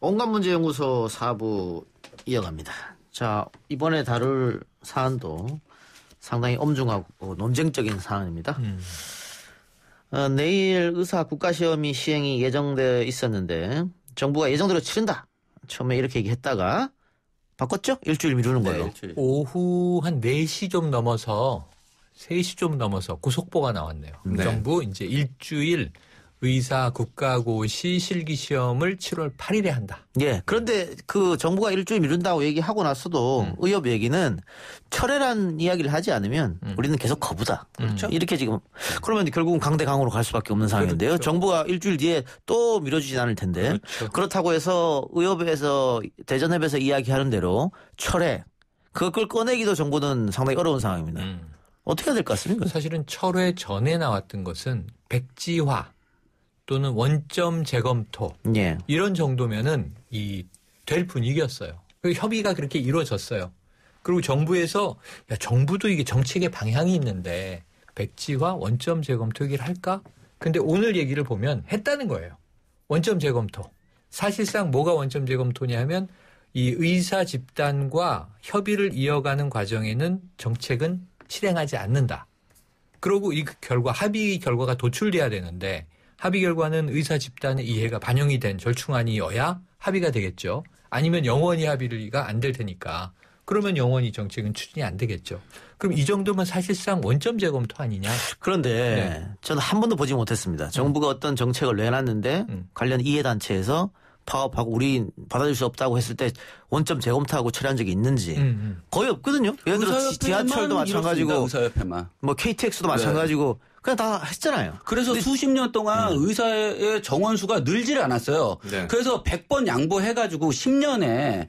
온갖문제연구소 사부 이어갑니다. 자, 이번에 다룰 사안도 상당히 엄중하고 논쟁적인 사안입니다. 음. 어, 내일 의사 국가시험이 시행이 예정되어 있었는데 정부가 예정대로 치른다. 처음에 이렇게 얘기했다가 바꿨죠? 일주일 미루는 거예요. 네, 일주일. 오후 한 4시 좀 넘어서 3시 좀 넘어서 고속보가 나왔네요. 네. 정부 이제 일주일 의사 국가고시 실기 시험을 7월 8일에 한다. 예. 그런데 그 정부가 일주일 미룬다고 얘기하고 나서도 음. 의협 얘기는 철회란 이야기를 하지 않으면 음. 우리는 계속 거부다. 그렇죠. 이렇게 지금 그러면 결국은 강대 강으로 갈 수밖에 없는 상황인데요. 그렇죠. 정부가 일주일 뒤에 또미뤄지진 않을 텐데 그렇죠. 그렇다고 해서 의협에서 대전협에서 이야기하는 대로 철회 그걸 꺼내기도 정부는 상당히 어려운 상황입니다. 음. 어떻게 해야 될 것 같습니까? 사실은 철회 전에 나왔던 것은 백지화 또는 원점 재검토 예. 이런 정도면은 이 될 분위기였어요. 그리고 협의가 그렇게 이루어졌어요. 그리고 정부에서 야, 정부도 이게 정책의 방향이 있는데 백지화 원점 재검토 얘기를 할까? 근데 오늘 얘기를 보면 했다는 거예요. 원점 재검토. 사실상 뭐가 원점 재검토냐 하면 이 의사 집단과 협의를 이어가는 과정에는 정책은 실행하지 않는다. 그러고 이 결과 합의 결과가 도출돼야 되는데 합의 결과는 의사 집단의 이해가 반영이 된 절충안이어야 합의가 되겠죠. 아니면 영원히 합의가 안 될 테니까. 그러면 영원히 정책은 추진이 안 되겠죠. 그럼 이 정도면 사실상 원점 재검토 아니냐? 그런데 네. 저는 한 번도 보지 못했습니다. 정부가 음. 어떤 정책을 내놨는데 음. 관련 이해단체에서 파업하고 우리 받아줄수 없다고 했을 때 원점 재검토하고 처리한 적이 있는지 음, 음. 거의 없거든요. 예를 들어 지하철도 마찬가지고 이렇습니다. 의뭐 KTX도 마찬가지고 네. 그냥 다 했잖아요. 그래서 수십 년 동안 음. 의사의 정원수가 늘질 않았어요. 네. 그래서 100번 양보해가지고 10년에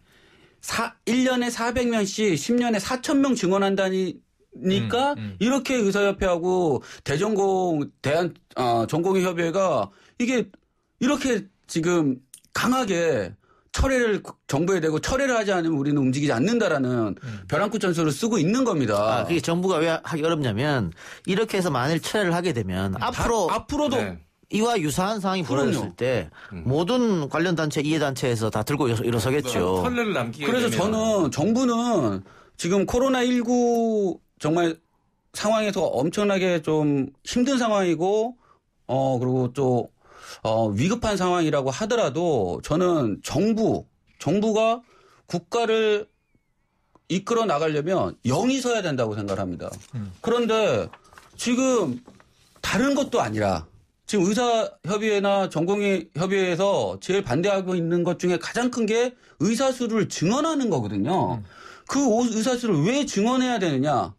사, 1년에 400명씩 10년에 4,000명 증원한다니 니까 음, 음. 이렇게 의사협회하고 대전공 대한 어, 전공의 협회가 이게 이렇게 지금 강하게 철회를 정부에 대고 철회를 하지 않으면 우리는 움직이지 않는다라는 음. 벼랑끝 전술을 쓰고 있는 겁니다. 아, 그게 정부가 왜 하기 어렵냐면 이렇게 해서 만일 철회를 하게 되면 음. 앞으로 다, 앞으로도 네. 이와 유사한 상황이 벌어졌을 때 음. 모든 관련 단체 이해 단체에서 다 들고 일어서겠죠. 선례를 남기 그래서 되면. 저는 정부는 지금 코로나 19 정말 상황에서 엄청나게 좀 힘든 상황이고 어 그리고 또 어, 위급한 상황이라고 하더라도 저는 정부, 정부가 국가를 이끌어 나가려면 영이 서야 된다고 생각합니다. 음. 그런데 지금 다른 것도 아니라 지금 의사협의회나 전공의협의회에서 제일 반대하고 있는 것 중에 가장 큰 게 의사수를 증언하는 거거든요. 음. 그 의사수를 왜 증언해야 되느냐?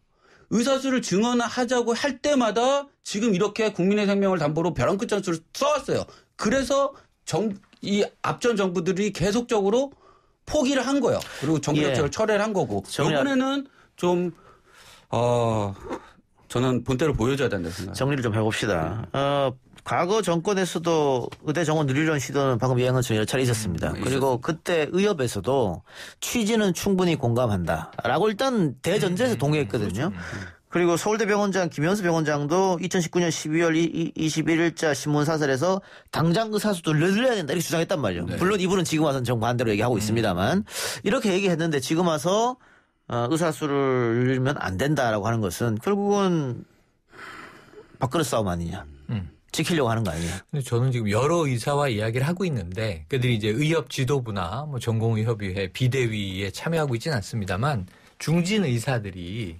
의사수를 증언하자고 할 때마다 지금 이렇게 국민의 생명을 담보로 벼랑 끝 전술을 써왔어요. 그래서 정, 이 앞전 정부들이 계속적으로 포기를 한 거예요. 그리고 정기적책을 예. 철회를 한 거고. 정리하... 이번에는 좀, 어, 저는 본때를 보여줘야 된다 생각. 합니다 정리를 좀 해봅시다. 어, 과거 정권에서도 의대 정원 늘리려는 시도는 방금 이행한 중에 차례 있었습니다. 음, 그리고 그때 의협에서도 취지는 충분히 공감한다. 라고 일단 대전제에서 음, 동의했거든요. 음, 그렇죠. 그리고 서울대 병원장 김현수 병원장도 2019년 12월 21일자 신문 사설에서 당장 의사수를 그 늘려야 된다 이렇게 주장했단 말이에요. 네. 물론 이분은 지금 와서는 정반대로 얘기하고 음. 있습니다만 이렇게 얘기했는데 지금 와서 의사수를 어, 그 늘리면 안 된다라고 하는 것은 결국은 밥그릇 싸움 아니냐. 음. 지키려고 하는 거 아니에요? 근데 저는 지금 여러 의사와 이야기를 하고 있는데 그들이 이제 의협 지도부나 뭐 전공의협의회 비대위에 참여하고 있지는 않습니다만 중진 의사들이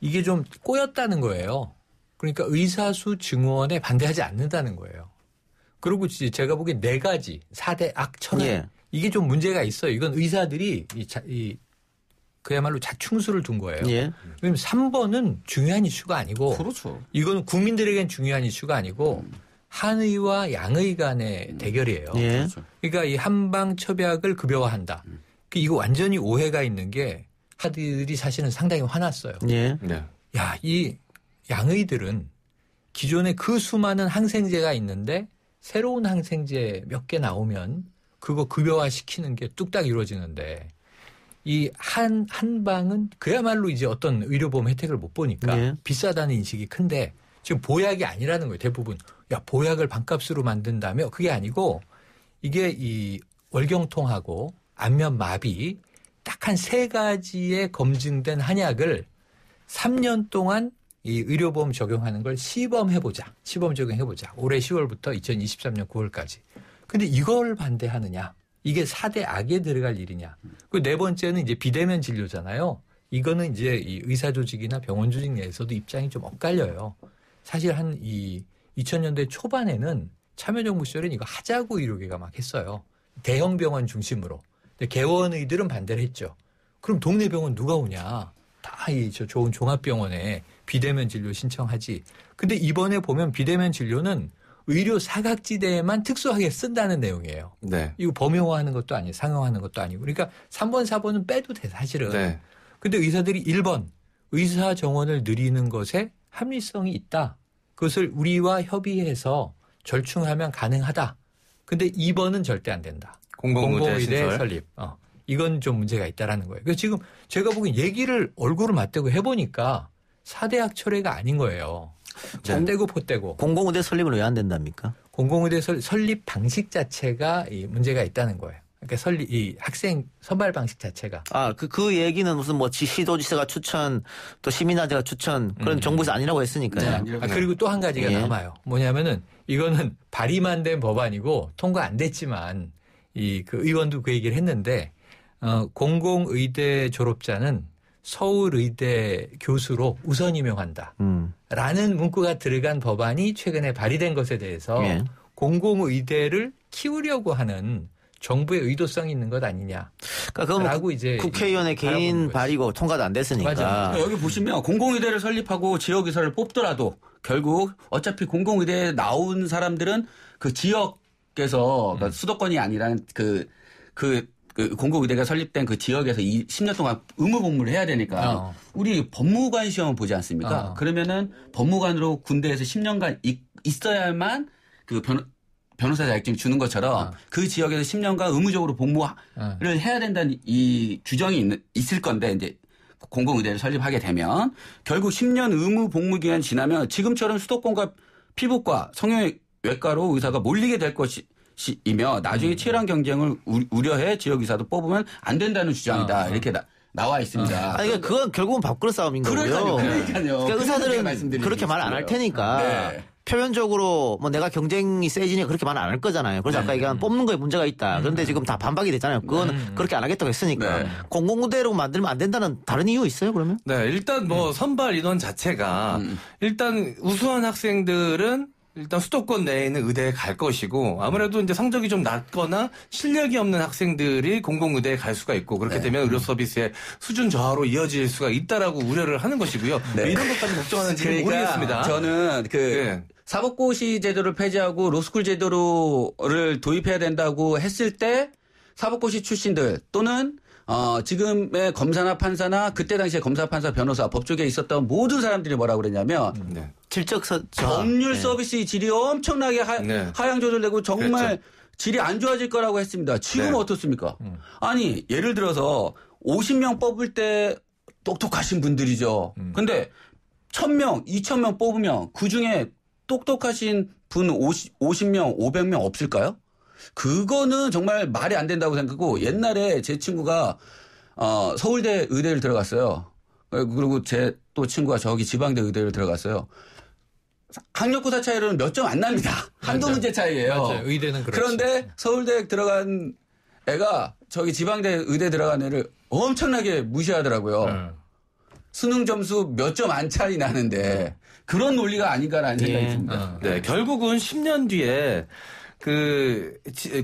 이게 좀 꼬였다는 거예요. 그러니까 의사 수 증원에 반대하지 않는다는 거예요. 그리고 이 제가 제 보기엔 네 가지 사대 악천에 예. 이게 좀 문제가 있어요. 이건 의사들이 이, 이 그야말로 자충수를 둔 거예요. 예. 왜냐면 3번은 중요한 이슈가 아니고 그렇죠. 이건 국민들에겐 중요한 이슈가 아니고 음. 한의와 양의 간의 음. 대결이에요. 예. 그렇죠. 그러니까이 한방 첩약을 급여화한다. 음. 그 이거 완전히 오해가 있는 게 하드들이 사실은 상당히 화났어요. 예. 네. 야, 이 양의들은 기존에 그 수많은 항생제가 있는데 새로운 항생제 몇 개 나오면 그거 급여화 시키는 게 뚝딱 이루어지는데 이한 한방은 그야말로 이제 어떤 의료보험 혜택을 못 보니까 예. 비싸다는 인식이 큰데 지금 보약이 아니라는 거예요. 대부분 야 보약을 반값으로 만든다며 그게 아니고 이게 이 월경통하고 안면 마비 딱 한 세 가지의 검증된 한약을 3년 동안 이 의료보험 적용하는 걸 시범해보자. 시범 적용해보자. 올해 10월부터 2023년 9월까지. 근데 이걸 반대하느냐. 이게 4대 악에 들어갈 일이냐. 그리고 네 번째는 이제 비대면 진료잖아요. 이거는 이제 이 의사 조직이나 병원 조직 내에서도 입장이 좀 엇갈려요. 사실 한 이 2000년대 초반에는 참여정부 시절엔 이거 하자고 의료계가 막 했어요. 대형 병원 중심으로. 근데 개원의들은 반대를 했죠. 그럼 동네 병원 누가 오냐? 다이저 좋은 종합병원에 비대면 진료 신청하지. 근데 이번에 보면 비대면 진료는 의료 사각지대에만 특수하게 쓴다는 내용이에요. 네. 이거 범용화하는 것도 아니에요. 상용화하는 것도 아니고. 그러니까 3번, 4번은 빼도 돼 사실은. 네. 근데 의사들이 1번 의사 정원을 늘리는 것에 합리성이 있다. 그것을 우리와 협의해서 절충하면 가능하다. 근데 2번은 절대 안 된다. 공공의대 설립. 어. 이건 좀 문제가 있다라는 거예요. 그래서 지금 제가 보기엔 얘기를 얼굴을 맞대고 해보니까 사대학 철회가 아닌 거예요. 잔대고포대고 네. 공공의대 설립은 왜 안 된답니까? 공공의대 설립 방식 자체가 이 문제가 있다는 거예요. 그러니까 설립 이 학생 선발 방식 자체가 아그그 그 얘기는 무슨 뭐지 시도지사가 추천 또 시민단체가 추천 그런 음. 정부에서 아니라고 했으니까요. 네. 아, 그리고 또 한 가지가 예. 남아요. 뭐냐면은 이거는 발의만 된 법안이고 통과 안 됐지만 이 그 의원도 그 얘기를 했는데 어 공공의대 졸업자는 서울의대 교수로 우선 임용한다 음. 라는 문구가 들어간 법안이 최근에 발의된 것에 대해서 예. 공공의대를 키우려고 하는 정부의 의도성이 있는 것 아니냐. 그러니까 그 이제 국회의원의 개인 발의고 통과도 안 됐으니까. 맞아요. 그러니까 여기 보시면 공공의대를 설립하고 지역의사를 뽑더라도 결국 어차피 공공의대에 나온 사람들은 그 지역에서 그러니까 음. 수도권이 아니라 그, 그 그공공의대가 설립된 그 지역에서 이 10년 동안 의무 복무를 해야 되니까 어. 우리 법무관 시험 을 보지 않습니까? 어. 그러면은 법무관으로 군대에서 10년간 있, 어야만그 변, 변호사 자격증 주는 것처럼 어. 그 지역에서 10년간 의무적으로 복무를 어. 해야 된다는 이 규정이 있, 는 있을 건데 이제 공공의대를 설립하게 되면 결국 10년 의무 복무 기간 지나면 지금처럼 수도권과 피부과 성형외과로 의사가 몰리게 될 것이 이며 나중에 음. 치열한 경쟁을 우려해 지역이사도 뽑으면 안 된다는 주장이다 아. 이렇게 나, 나와 있습니다. 아 그러니까 그건 결국은 밥그릇 싸움인 그러니까요. 거고요. 그러니까요. 그러니까 의사들은 그렇게 말 안 할 테니까 네. 표면적으로 뭐 내가 경쟁이 세지니 그렇게 말 안 할 거잖아요. 그래서 네. 아까 얘기한 뽑는 거에 문제가 있다. 음. 그런데 지금 다 반박이 됐잖아요. 그건 네. 그렇게 안 하겠다고 했으니까 네. 공공구대로 만들면 안 된다는 다른 이유 있어요 그러면? 네 일단 뭐 네. 선발 인원 자체가 음. 일단 우수한 학생들은 일단 수도권 내에는 의대에 갈 것이고 아무래도 이제 성적이 좀 낮거나 실력이 없는 학생들이 공공의대에 갈 수가 있고 그렇게 네. 되면 의료 서비스의 수준 저하로 이어질 수가 있다라고 우려를 하는 것이고요. 네. 이런 것까지 걱정하는지 그러니까 모르겠습니다. 저는 그 네. 사법고시 제도를 폐지하고 로스쿨 제도를 도입해야 된다고 했을 때 사법고시 출신들 또는 어, 지금의 검사나 판사나 그때 당시에 검사, 판사, 변호사, 법조계에 있었던 모든 사람들이 뭐라고 그랬냐면 음, 네. 질적 저 법률 네. 서비스의 질이 엄청나게 하, 네. 하향 조절되고 정말 그렇죠. 질이 안 좋아질 거라고 했습니다. 지금 네. 어떻습니까? 음. 아니 예를 들어서 50명 뽑을 때 똑똑하신 분들이죠. 음. 근데 1000명, 2000명 뽑으면 그중에 똑똑하신 분 50, 50명, 500명 없을까요? 그거는 정말 말이 안 된다고 생각하고 옛날에 제 친구가 어, 서울대 의대를 들어갔어요. 그리고 제 또 친구가 저기 지방대 의대를 들어갔어요. 학력고사 차이로는 몇 점 안 납니다. 한두 문제 차이예요. 맞아요. 의대는 그렇죠. 그런데 서울대 들어간 애가 저기 지방대 의대 들어간 애를 엄청나게 무시하더라고요. 음. 수능 점수 몇 점 안 차이 나는데 그런 논리가 아닌가라는 생각이 예. 듭니다. 어. 네, 결국은 10년 뒤에 그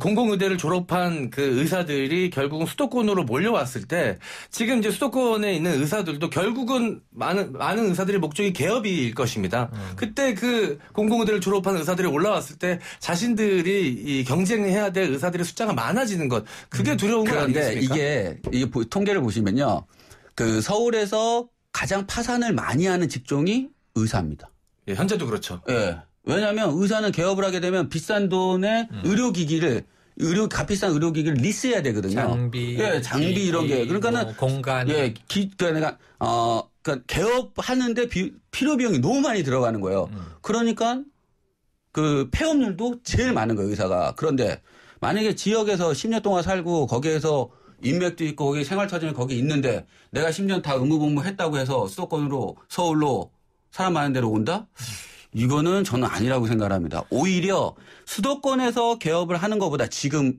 공공의대를 졸업한 그 의사들이 결국은 수도권으로 몰려왔을 때 지금 이제 수도권에 있는 의사들도 결국은 많은 많은 의사들의 목적이 개업일 것입니다. 음. 그때 그 공공의대를 졸업한 의사들이 올라왔을 때 자신들이 이 경쟁해야 될 의사들의 숫자가 많아지는 것 그게 음. 두려운 음. 건데 아니겠습니까? 이게 이 통계를 보시면요. 그 서울에서 가장 파산을 많이 하는 직종이 의사입니다. 예, 현재도 그렇죠. 예. 왜냐하면 의사는 개업을 하게 되면 비싼 돈에 음. 의료기기를 의료 값비싼 의료기기를 리스해야 되거든요. 장비, 예, 장비 기 이런 게 그러니까는 뭐 공간, 예, 기, 그러니까 어, 그러니까 개업하는데 비, 필요 비용이 너무 많이 들어가는 거예요. 음. 그러니까 그 폐업률도 제일 많은 거예요, 의사가. 그런데 만약에 지역에서 10년 동안 살고 거기에서 인맥도 있고 거기 생활처지는 거기 있는데 내가 10년 다의무공부했다고 해서 수도권으로 서울로 사람 많은 데로 온다? 이거는 저는 아니라고 생각합니다. 오히려 수도권에서 개업을 하는 것보다 지금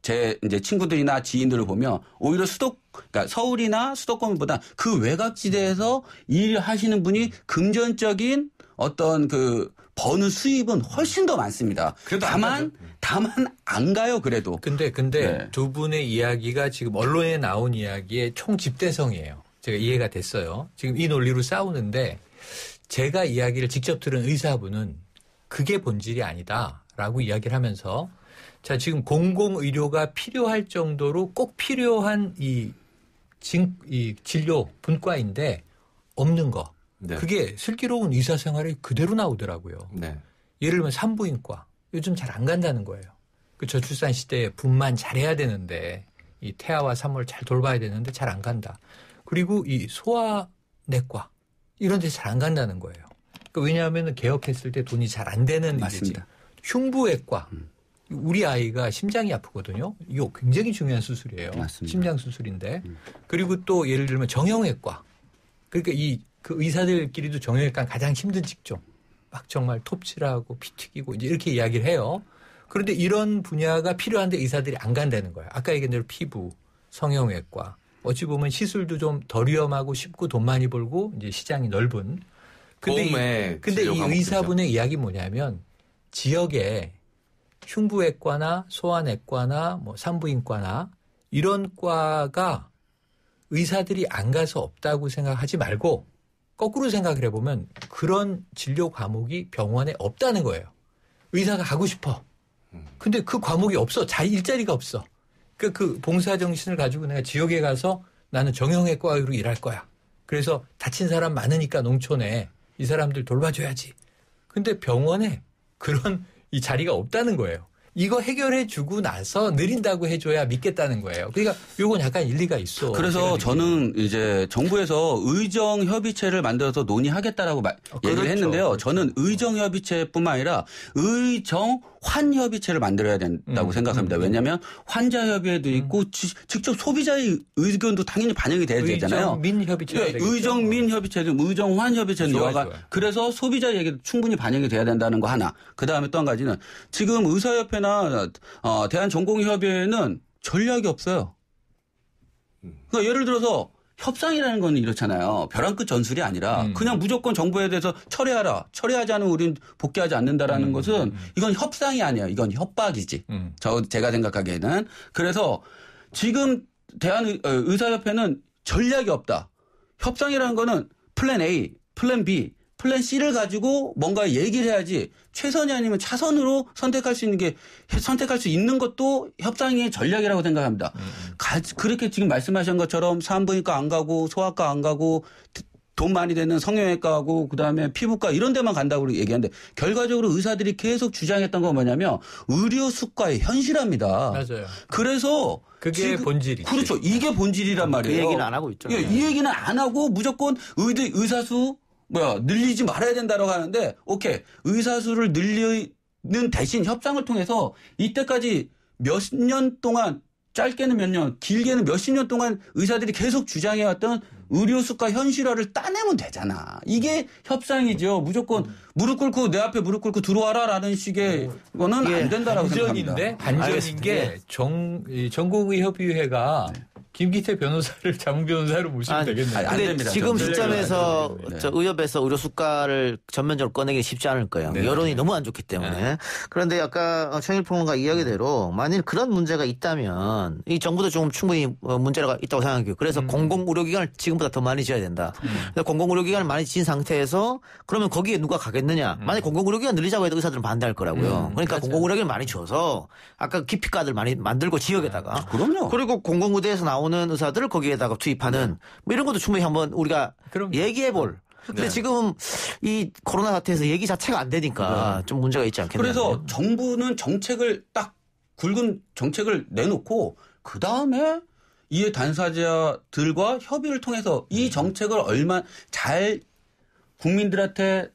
제 이제 친구들이나 지인들을 보면 오히려 수도 그러니까 서울이나 수도권보다 그 외곽 지대에서 일하시는 분이 금전적인 어떤 그 버는 수입은 훨씬 더 많습니다. 다만 음. 다만 안 가요 그래도. 근데 근데 네. 두 분의 이야기가 지금 언론에 나온 이야기의 총 집대성이에요. 제가 이해가 됐어요. 지금 이 논리로 싸우는데 제가 이야기를 직접 들은 의사분은 그게 본질이 아니다라고 이야기를 하면서 자, 지금 공공의료가 필요할 정도로 꼭 필요한 이, 진, 이 진료 분과인데 없는 거. 네. 그게 슬기로운 의사 생활이 그대로 나오더라고요. 네. 예를 들면 산부인과 요즘 잘 안 간다는 거예요. 그 저출산 시대에 분만 잘해야 되는데 이 태아와 산모를 잘 돌봐야 되는데 잘 안 간다. 그리고 이 소아내과 이런 데 잘 안 간다는 거예요. 그러니까 왜냐하면 개혁했을 때 돈이 잘 안 되는 맞습니다. 일이지. 흉부외과 음. 우리 아이가 심장이 아프거든요. 이거 굉장히 중요한 수술이에요. 맞습니다. 심장 수술인데 음. 그리고 또 예를 들면 정형외과 그러니까 이 그 의사들끼리도 정형외과 가장 힘든 직종. 막 정말 톱질하고 피 튀기고 이제 이렇게 이야기를 해요. 그런데 이런 분야가 필요한데 의사들이 안 간다는 거예요. 아까 얘기한 대로 피부, 성형외과, 어찌 보면 시술도 좀 덜 위험하고 쉽고 돈 많이 벌고 이제 시장이 넓은. 근데 이, 근데 이 의사분의 이야기 뭐냐면 지역에 흉부외과나 소아내과나 뭐 산부인과나 이런 과가 의사들이 안 가서 없다고 생각하지 말고 거꾸로 생각을 해보면 그런 진료 과목이 병원에 없다는 거예요. 의사가 가고 싶어. 음. 근데 그 과목이 없어. 자 일자리가 없어. 그, 그 봉사 정신을 가지고 내가 지역에 가서 나는 정형외 과로 일할 거야. 그래서 다친 사람 많으니까 농촌에 이 사람들 돌봐줘야지. 근데 병원에 그런 이 자리가 없다는 거예요. 이거 해결해 주고 나서 느린다고 해줘야 믿겠다는 거예요. 그러니까 요건 약간 일리가 있어. 그래서 저는 이제 정부에서 의정 협의체를 만들어서 논의하겠다라고 말, 어, 그렇죠. 얘기를 했는데요. 그렇죠. 저는 의정 협의체뿐만 아니라 의정 환협의체를 만들어야 된다고 음, 생각합니다. 음. 왜냐하면 환자협의회도 음. 있고 음. 지, 직접 소비자의 의견도 당연히 반영이 돼야 의정, 되잖아요. 민협의체. 네, 예, 의정민협의체든 어. 의정환협의체든 여하가 그래서 소비자 얘기도 충분히 반영이 돼야 된다는 거 하나. 그다음에 또 한 가지는 지금 의사협회나 어, 대한전공협의회는 전략이 없어요. 음. 그러니까 예를 들어서 협상이라는 건 이렇잖아요. 벼랑 끝 전술이 아니라 음. 그냥 무조건 정부에 대해서 철회하라. 철회하지 않으면 우리는 복귀하지 않는다라는 음. 것은 음. 이건 협상이 아니에요. 이건 협박이지. 음. 저 제가 생각하기에는 그래서 지금 대한 어, 의사협회는 전략이 없다. 협상이라는 거는 플랜 A, 플랜 B, 플랜 C를 가지고 뭔가 얘기를 해야지 최선이 아니면 차선으로 선택할 수 있는 게 선택할 수 있는 것도 협상의 전략이라고 생각합니다. 음. 음. 가, 그렇게 지금 말씀하신 것처럼 산부인과 안 가고 소아과 안 가고 돈 많이 되는 성형외과하고 그다음에 피부과 이런 데만 간다고 얘기하는데 결과적으로 의사들이 계속 주장했던 건 뭐냐면 의료 수과의 현실화입니다. 맞아요. 그래서 그게 본질이 그렇죠. 이게 본질이란 그 말이에요. 그 얘기는 안 하고 있죠. 예, 이 얘기는 안 하고 무조건 의대 의사수 뭐야 늘리지 말아야 된다라고 하는데 오케이 의사 수를 늘리는 대신 협상을 통해서 이때까지 몇 년 동안 짧게는 몇 년, 길게는 몇십 년 동안 의사들이 계속 주장해왔던 의료 수가 현실화를 따내면 되잖아. 이게 협상이죠. 무조건 무릎 꿇고 내 앞에 무릎 꿇고 들어와라라는 식의 거는 안 된다라고 예, 반전인데 생각합니다. 반전인 게정 전국의협의회가 네. 김기태 변호사를 자문 변호사로 모시면 아니, 되겠네요. 안 됩니다. 지금 시점에서 네. 저 의협에서 의료 수가를 전면적으로 꺼내기 쉽지 않을 거예요. 네. 여론이 너무 안 좋기 때문에. 네. 그런데 아까 청일 평론가 이야기대로 만일 그런 문제가 있다면 이 정부도 조금 충분히 어, 문제가 있다고 생각해요. 그래서 음. 공공 의료기관을 지금보다 더 많이 지어야 된다. 음. 공공 의료기관을 많이 지은 상태에서 그러면 거기에 누가 가겠느냐? 음. 만약 공공 의료기관 늘리자고 해도 의사들은 반대할 거라고요. 음. 그러니까 그렇죠. 공공 의료기관 많이 줘서 아까 기피가들 많이 만들고 지역에다가 그럼요. 그리고 공공의대에서 나온 나오는 의사들을 거기에다가 투입하는 뭐 이런 것도 충분히 한번 우리가 그럼 얘기해 볼. 근데 네. 지금 이 코로나 사태에서 얘기 자체가 안 되니까 네. 좀 문제가 있지 않겠나요? 그래서 정부는 정책을 딱 굵은 정책을 내놓고 그 다음에 이에단사자들과 협의를 통해서 이 음. 정책을 얼마 잘 국민들한테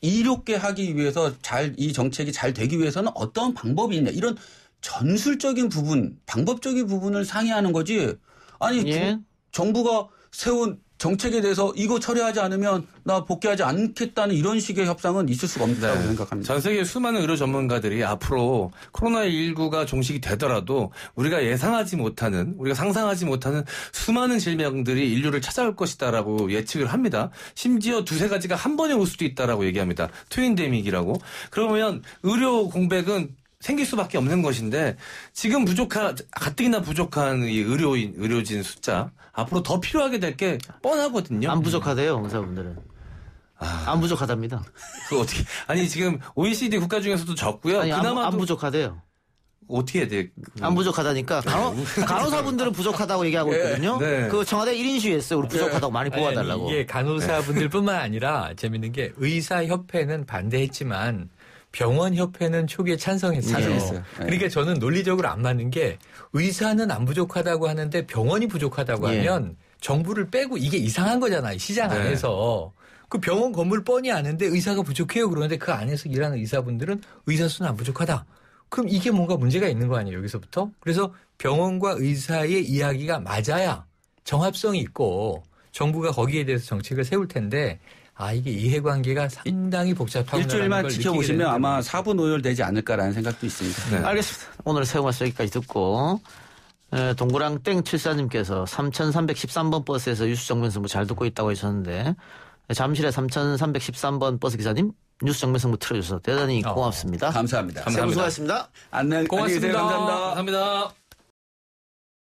이롭게 하기 위해서 잘 이 정책이 잘 되기 위해서는 어떤 방법이 있냐 이런 전술적인 부분, 방법적인 부분을 상의하는 거지 아니 예? 정부가 세운 정책에 대해서 이거 처리하지 않으면 나 복귀하지 않겠다는 이런 식의 협상은 있을 수가 없다고 네. 생각합니다. 전 세계 수많은 의료 전문가들이 앞으로 코로나19가 종식이 되더라도 우리가 예상하지 못하는 우리가 상상하지 못하는 수많은 질병들이 인류를 찾아올 것이다라고 예측을 합니다. 심지어 두세 가지가 한 번에 올 수도 있다라고 얘기합니다. 트윈데믹이라고. 그러면 의료 공백은 생길 수밖에 없는 것인데 지금 부족한 가뜩이나 부족한 이 의료인 의료진 숫자 앞으로 더 필요하게 될 게 뻔하거든요. 안 부족하대요 의사분들은. 아... 안 부족하답니다. 그 어떻게 아니 지금 OECD 국가 중에서도 적고요. 아니, 그나마 안, 안 부족하대요. 어떻게 해야 돼? 안 부족하다니까 간호, 간호사분들은 부족하다고 얘기하고 예. 있거든요. 네. 그 청와대 1인 시위했어요. 우리 부족하다고 많이 예. 뽑아달라고. 이게 간호사분들뿐만 아니라 재밌는 게 의사협회는 반대했지만 병원협회는 초기에 찬성했어요. 네, 찬어요 네. 그러니까 저는 논리적으로 안 맞는 게 의사는 안 부족하다고 하는데 병원이 부족하다고 예. 하면 정부를 빼고 이게 이상한 거잖아요. 시장 네. 안에서. 그 병원 건물 뻔히 아는데 의사가 부족해요. 그러는데 그 안에서 일하는 의사분들은 의사 수는 안 부족하다. 그럼 이게 뭔가 문제가 있는 거 아니에요, 여기서부터? 그래서 병원과 의사의 이야기가 맞아야 정합성이 있고 정부가 거기에 대해서 정책을 세울 텐데 아 이게 이해관계가 상당히 복잡하고 일주일만 지켜보시면 아마 사분 오열되지 않을까라는 생각도 있습니다. 네. 알겠습니다. 오늘 새우 말씀 여기까지 듣고 예, 동그랑 땡 칠사님께서 3,313번 버스에서 뉴스 정면승부 잘 듣고 있다고 하셨는데 예, 잠실에 3,313번 버스 기사님 뉴스 정면승부 틀어주셔서 대단히 어. 고맙습니다. 어, 감사합니다. 감사합니다. 수고하셨습니다. 안녕. 고맙습니다. 감사합니다. 감사합니다.